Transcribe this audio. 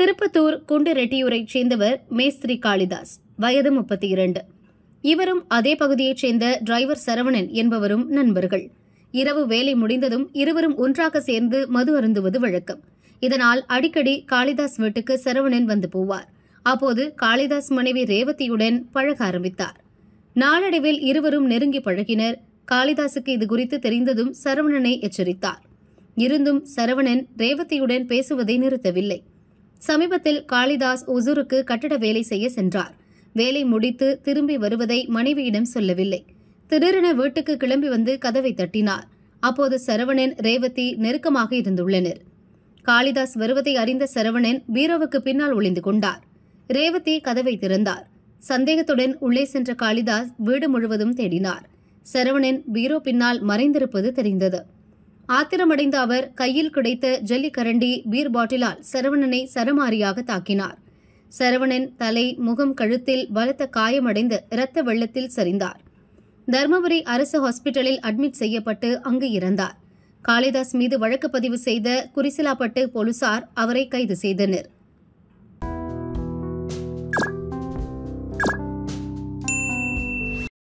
திருப்பத்தூர் குண்டுரெட்டியூரைச் சேர்ந்தவர் மேஸ்திரி காளிதாஸ் வயது முப்பத்தி இரண்டு இவரும் அதே பகுதியைச் சேர்ந்த டிரைவர் சரவணன் என்பவரும் நண்பர்கள் இரவு வேலை முடிந்ததும் இருவரும் ஒன்றாக சேர்ந்து மது அருந்துவது வழக்கம் இதனால் அடிக்கடி காளிதாஸ் வீட்டுக்கு சரவணன் வந்து போவார் அப்போது காளிதாஸ் மனைவி ரேவதியுடன் பழக ஆரம்பித்தார் நாளடைவில் இருவரும் நெருங்கி பழகினர் காளிதாசுக்கு இது குறித்து தெரிந்ததும் சரவணனை எச்சரித்தார் இருந்தும் சரவணன் ரேவதியுடன் பேசுவதை நிறுத்தவில்லை சமீபத்தில் காளிதாஸ் ஒசூருக்கு கட்டட வேலை செய்ய சென்றார் வேலை முடித்து திரும்பி வருவதை மனைவியிடம் சொல்லவில்லை திடீரென வீட்டுக்கு கிளம்பி வந்து கதவை தட்டினார் அப்போது சரவணன் ரேவதி நெருக்கமாக இருந்துள்ளனர் காளிதாஸ் வருவதை அறிந்த சரவணன் பீரோவுக்கு பின்னால் ஒளிந்து கொண்டார் ரேவதி கதவை திறந்தார் சந்தேகத்துடன் உள்ளே சென்ற காளிதாஸ் வீடு முழுவதும் தேடினார் சரவணன் பீரோ பின்னால் மறைந்திருப்பது தெரிந்தது ஆத்திரமடைந்த அவர் கையில் கிடைத்த ஜல்லிக்கரண்டி பீர் பாட்டிலால் சரவணனை சரமாரியாக தாக்கினார் சரவணன் தலை முகம் கழுத்தில் பலத்த காயமடைந்து இரத்த வெள்ளத்தில் சரிந்தார் தர்மபுரி அரசு ஹாஸ்பிட்டலில் அட்மிட் செய்யப்பட்டு அங்கு இறந்தார் காளிதாஸ் மீது வழக்கு பதிவு செய்த குறிசிலாப்பட்டு போலீசார் அவரை கைது செய்தனர்